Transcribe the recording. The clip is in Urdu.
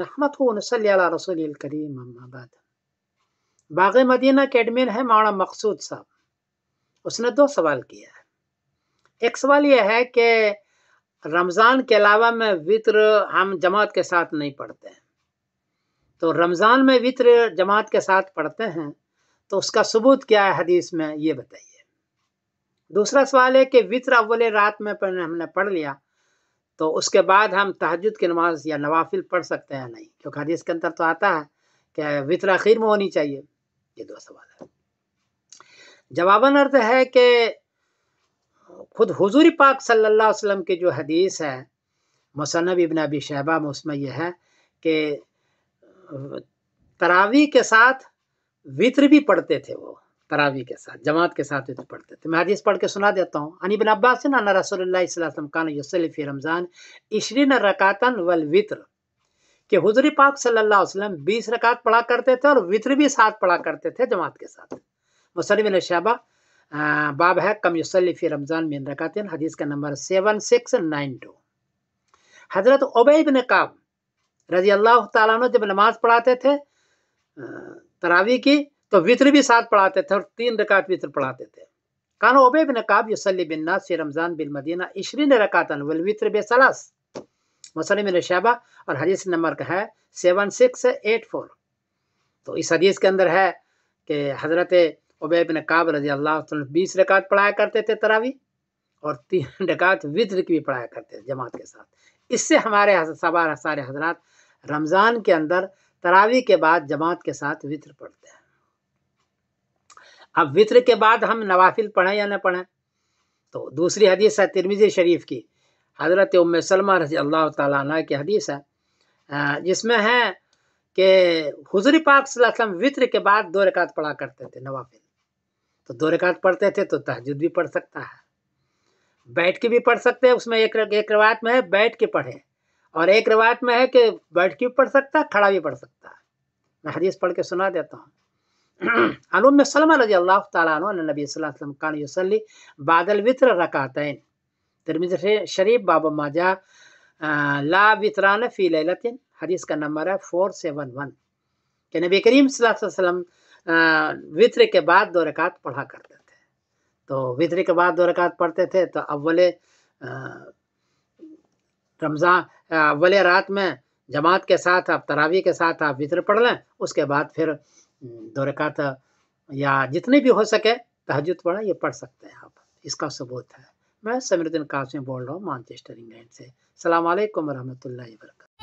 نحمت ہو نسلی علی رسول الکریم باغ مدینہ ایڈمن ہے مولانا مقصود صاحب اس نے دو سوال کیا ہے ایک سوال یہ ہے کہ رمضان کے علاوہ میں وطر ہم جماعت کے ساتھ نہیں پڑھتے ہیں تو رمضان میں وطر جماعت کے ساتھ پڑھتے ہیں تو اس کا ثبوت کیا ہے حدیث میں یہ بتائیے دوسرا سوال ہے کہ وطر اول رات میں ہم نے پڑھ لیا تو اس کے بعد ہم تحجد کی نماز یا نوافل پڑھ سکتے ہیں نہیں کیونکہ حدیث کے اندر تو آتا ہے کہ وطر اخیر میں ہونی چاہیے یہ دو سوال ہے جواباً عرض ہے کہ خود حضور پاک صلی اللہ علیہ وسلم کی جو حدیث ہے مصنف ابن ابی شہبہ میں اس میں یہ ہے کہ تراوی کے ساتھ وطر بھی پڑھتے تھے وہ تراوی کے ساتھ جماعت کے ساتھ بھی تو پڑھتے تھے میں حدیث پڑھ کے سنا دیتا ہوں عنی بن عباس نے رسول اللہ صلی اللہ علیہ وسلم کان یوسل فی رمضان عشرین رکاتن والوطر کہ حضور پاک صلی اللہ علیہ وسلم بیس رکعت پڑھا کرتے تھے اور وطر بھی ساتھ پڑھا کرتے تھے جماعت کے ساتھ مسلم الشعبہ باب ہے کم یوسل فی رمضان من رکاتن حدیث کا نمبر 7692 حضرت عبی بن کعب رضی اللہ تعالیٰ عنہ جب نماز پڑھاتے تھے تراوی کی تو وطر بھی ساتھ پڑھاتے تھے اور تین رکعت وطر پڑھاتے تھے کانو عبے بن یوسلی بنناس رمضان بن مدینہ عشرین نے والوطر بے بلاس مسلم بن شعبہ اور حدیث نمبر کا ہے سیون سکس ایٹ فور تو اس حدیث کے اندر ہے کہ حضرت عبی بن قاب رضی اللہ عنہ بیس رکعت پڑھایا کرتے تھے تراوی اور تین رکعت وطر کی بھی پڑھایا کرتے تھے جماعت کے ساتھ اس سے ہمارے سبار سارے حضرات رمضان کے اندر تراوی کے بعد جماعت کے ساتھ وطر پڑھتے ہیں اب ہاں، وطر کے بعد ہم نوافل پڑھیں یا نہ پڑھیں تو دوسری حدیث ہے ترمیز شریف کی حضرت ام سلمہ رضی اللہ تعالیٰ عنہ کی حدیث ہے جس میں ہے کہ حضور پاک صلی اللہ علیہ وسلم وطر کے بعد دو رکعت پڑھا کرتے تھے نوافل تو دو رکعت پڑھتے تھے تو تہجد بھی پڑھ سکتا ہے بیٹھ کے بھی پڑھ سکتے ہیں اس میں ایک ایک روایت میں ہے بیٹھ کے پڑھیں اور ایک روایت میں ہے کہ بیٹھ کے بھی پڑھ سکتا ہے کھڑا بھی پڑھ سکتا ہے میں حدیث پڑھ کے سنا دیتا ہوں عن ام سلمہ رضی اللہ تعالی عنہ ان نبی صلی اللہ علیہ وسلم کان یصلی بعد الوتر رکعتین ترمذی شریف باب ما جاء لا وتران فی لیلۃ حدیث کا نمبر ہے 471 کہ نبی کریم صلی اللہ علیہ وسلم وطر کے بعد دو رکعت پڑھا کرتے تھے تو وطر کے بعد دو رکعت پڑھتے تھے تو اول رمضان اول رات میں جماعت کے ساتھ آپ تراوی کے ساتھ آپ وطر پڑھ لیں اس کے بعد پھر دو رکعت یا جتنے بھی ہو سکے تحجد پڑھا یہ پڑھ سکتے ہیں آپ اس کا ثبوت ہے میں سمر الدین قاسم بول رہا ہوں مانچسٹر انگلینڈ سے السلام علیکم ورحمۃ اللہ وبرکاتہ